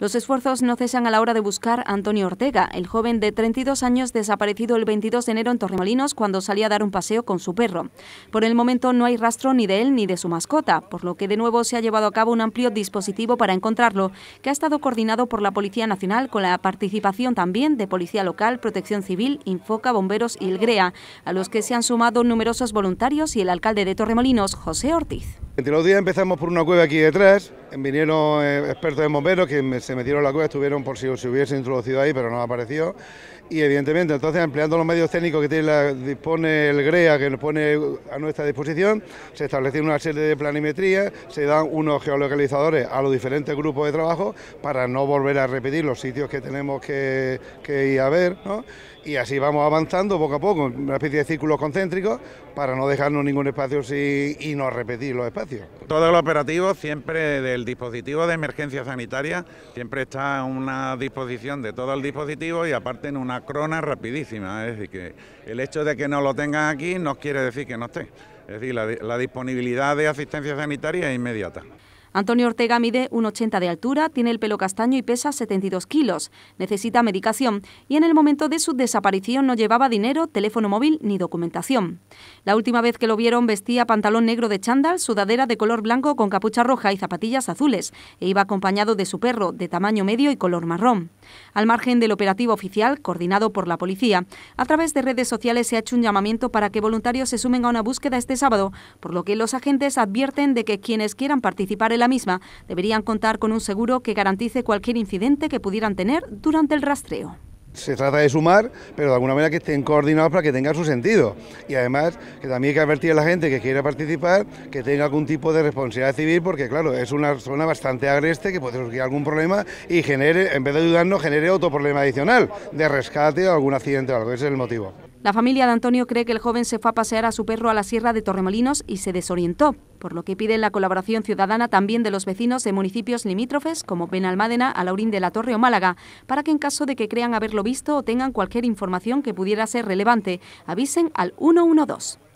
Los esfuerzos no cesan a la hora de buscar a Antonio Ortega, el joven de 32 años desaparecido el 22 de enero en Torremolinos cuando salía a dar un paseo con su perro. Por el momento no hay rastro ni de él ni de su mascota, por lo que de nuevo se ha llevado a cabo un amplio dispositivo para encontrarlo, que ha estado coordinado por la Policía Nacional con la participación también de Policía Local, Protección Civil, Infoca, Bomberos y el GREA, a los que se han sumado numerosos voluntarios y el alcalde de Torremolinos, José Ortiz. Entre los días empezamos por una cueva aquí detrás, vinieron eh, expertos en bomberos que me se metieron la cueva, estuvieron por si se hubiese introducido ahí, pero no apareció. Y evidentemente, entonces, empleando los medios técnicos que tiene dispone el GREA, que nos pone a nuestra disposición, se establece una serie de planimetrías, se dan unos geolocalizadores a los diferentes grupos de trabajo para no volver a repetir los sitios que tenemos que, ir a ver, ¿no? Y así vamos avanzando poco a poco, una especie de círculos concéntricos para no dejarnos ningún espacio y no repetir los espacios. Todo los operativo siempre del dispositivo de emergencia sanitaria siempre está a una disposición de todo el dispositivo y aparte en una crona rapidísima. Es decir, que el hecho de que no lo tengan aquí no quiere decir que no esté. Es decir, la disponibilidad de asistencia sanitaria es inmediata. Antonio Ortega mide 1,80 de altura, tiene el pelo castaño y pesa 72 kilos. Necesita medicación y en el momento de su desaparición no llevaba dinero, teléfono móvil ni documentación. La última vez que lo vieron vestía pantalón negro de chándal, sudadera de color blanco con capucha roja y zapatillas azules e iba acompañado de su perro de tamaño medio y color marrón. Al margen del operativo oficial coordinado por la policía, a través de redes sociales se ha hecho un llamamiento para que voluntarios se sumen a una búsqueda este sábado, por lo que los agentes advierten de que quienes quieran participar la misma, deberían contar con un seguro que garantice cualquier incidente que pudieran tener durante el rastreo se trata de sumar, pero de alguna manera que estén coordinados para que tenga su sentido. Y además, que también hay que advertir a la gente que quiera participar, que tenga algún tipo de responsabilidad civil, porque claro, es una zona bastante agreste que puede surgir algún problema y genere, en vez de ayudarnos, genere otro problema adicional de rescate o algún accidente o algo. Ese es el motivo. La familia de Antonio cree que el joven se fue a pasear a su perro a la sierra de Torremolinos y se desorientó, por lo que piden la colaboración ciudadana también de los vecinos de municipios limítrofes como Benalmádena, Alaurín de la Torre o Málaga, para que en caso de que crean haberlo visto o tengan cualquier información que pudiera ser relevante, avisen al 112.